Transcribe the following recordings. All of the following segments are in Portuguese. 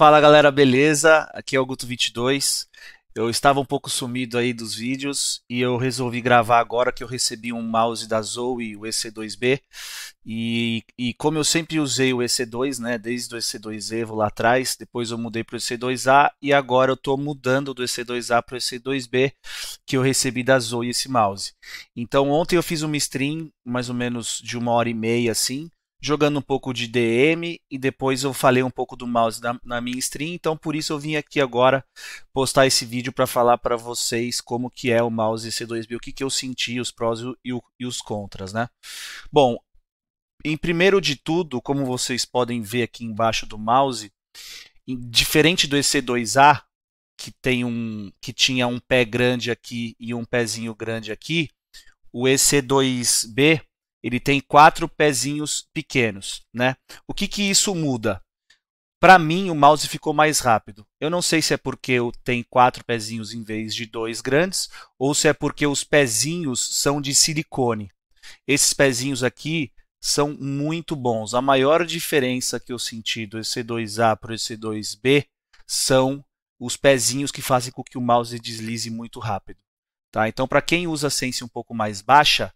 Fala galera, beleza? Aqui é o Guto22. Eu estava um pouco sumido aí dos vídeos e eu resolvi gravar agora que eu recebi um mouse da Zoe, o EC2B. E, e como eu sempre usei o EC2, né, desde o EC2 Evo lá atrás, depois eu mudei para o EC2A e agora eu estou mudando do EC2A para o EC2B que eu recebi da Zoe esse mouse. Então ontem eu fiz uma stream, mais ou menos de uma hora e meia assim, jogando um pouco de DM e depois eu falei um pouco do mouse na, na minha stream, então por isso eu vim aqui agora postar esse vídeo para falar para vocês como que é o mouse C2000, o que, que eu senti, os prós e, o, e os contras, né? Bom, em primeiro de tudo, como vocês podem ver aqui embaixo do mouse, diferente do EC2A, que tem um que tinha um pé grande aqui e um pezinho grande aqui, o EC2B ele tem quatro pezinhos pequenos, né? O que que isso muda? Para mim, o mouse ficou mais rápido. Eu não sei se é porque eu tenho quatro pezinhos em vez de dois grandes, ou se é porque os pezinhos são de silicone. Esses pezinhos aqui são muito bons. A maior diferença que eu senti do EC2A para o EC2B são os pezinhos que fazem com que o mouse deslize muito rápido. Tá? Então, para quem usa a Sense um pouco mais baixa,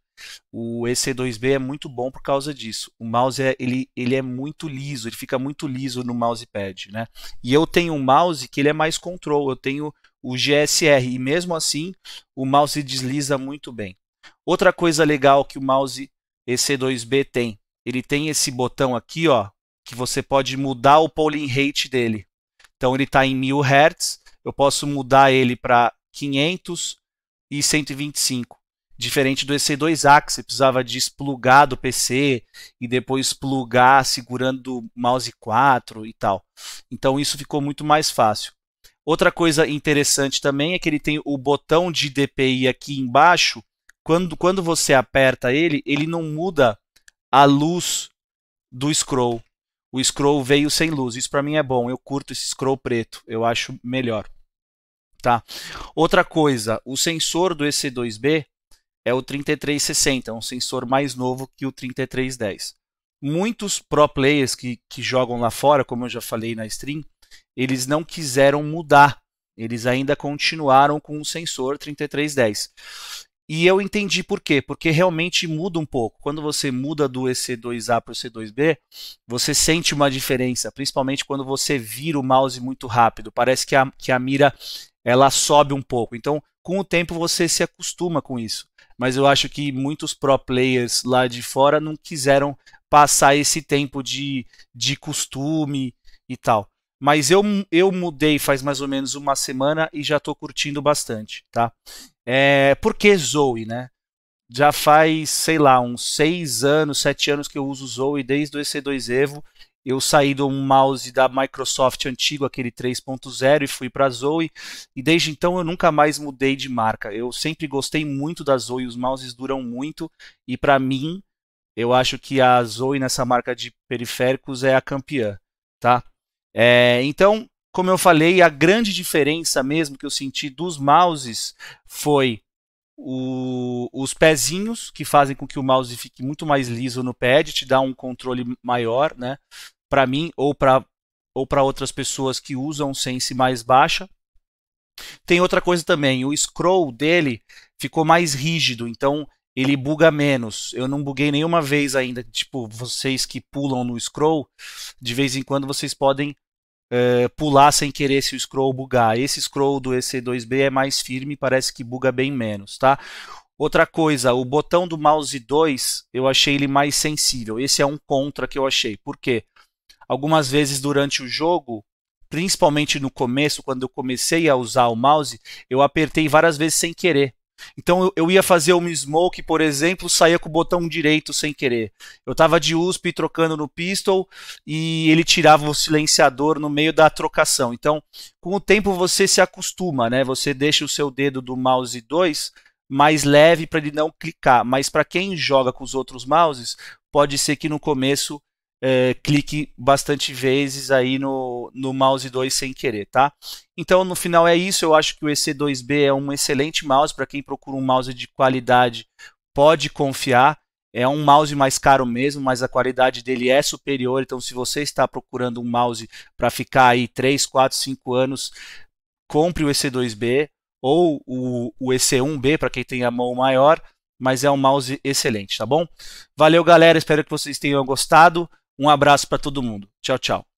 o EC2B é muito bom por causa disso. O mouse é, ele, ele é muito liso, ele fica muito liso no mousepad, né? E eu tenho um mouse que ele é mais control, eu tenho o GSR e mesmo assim o mouse desliza muito bem. Outra coisa legal que o mouse EC2B tem, ele tem esse botão aqui, ó, que você pode mudar o polling rate dele. Então ele está em 1000 Hz, eu posso mudar ele para 500 e 125. Diferente do EC2A, que você precisava desplugar do PC e depois plugar segurando o mouse 4 e tal. Então isso ficou muito mais fácil. Outra coisa interessante também é que ele tem o botão de DPI aqui embaixo. Quando, quando você aperta ele, ele não muda a luz do scroll. O scroll veio sem luz. Isso para mim é bom. Eu curto esse scroll preto. Eu acho melhor. Tá? Outra coisa, o sensor do EC2B é o 3360, é um sensor mais novo que o 3310. Muitos pro players que, que jogam lá fora, como eu já falei na stream, eles não quiseram mudar, eles ainda continuaram com o sensor 3310. E eu entendi por quê, porque realmente muda um pouco. Quando você muda do EC2A para o C2B, você sente uma diferença, principalmente quando você vira o mouse muito rápido. Parece que a, que a mira ela sobe um pouco. Então, com o tempo você se acostuma com isso mas eu acho que muitos pro players lá de fora não quiseram passar esse tempo de, de costume e tal. Mas eu, eu mudei faz mais ou menos uma semana e já estou curtindo bastante, tá? É, por que Zoe, né? Já faz, sei lá, uns seis anos, sete anos que eu uso Zoe desde o EC2 Evo eu saí do mouse da Microsoft antigo, aquele 3.0, e fui para a Zoe. E desde então eu nunca mais mudei de marca. Eu sempre gostei muito da Zoe, os mouses duram muito. E para mim, eu acho que a Zoe nessa marca de periféricos é a campeã, tá? É, então, como eu falei, a grande diferença mesmo que eu senti dos mouses foi o, os pezinhos que fazem com que o mouse fique muito mais liso no pad, te dá um controle maior, né? para mim ou para ou para outras pessoas que usam sense mais baixa. Tem outra coisa também, o scroll dele ficou mais rígido, então ele buga menos. Eu não buguei nenhuma vez ainda. Tipo, vocês que pulam no scroll, de vez em quando vocês podem é, pular sem querer se o scroll bugar. Esse scroll do EC2B é mais firme, parece que buga bem menos, tá? Outra coisa, o botão do mouse 2, eu achei ele mais sensível. Esse é um contra que eu achei. Por quê? algumas vezes durante o jogo, principalmente no começo, quando eu comecei a usar o mouse, eu apertei várias vezes sem querer. Então eu ia fazer um smoke, por exemplo, saía com o botão direito sem querer. Eu tava de USP trocando no pistol e ele tirava o silenciador no meio da trocação. Então, com o tempo você se acostuma, né? Você deixa o seu dedo do mouse 2 mais leve para ele não clicar, mas para quem joga com os outros mouses, pode ser que no começo é, clique bastante vezes aí no, no mouse 2 sem querer, tá? Então, no final é isso. Eu acho que o EC2B é um excelente mouse para quem procura um mouse de qualidade, pode confiar. É um mouse mais caro mesmo, mas a qualidade dele é superior. Então, se você está procurando um mouse para ficar aí 3, 4, 5 anos, compre o EC2B ou o, o EC1B para quem tem a mão maior. Mas é um mouse excelente, tá bom? Valeu, galera. Espero que vocês tenham gostado. Um abraço para todo mundo. Tchau, tchau.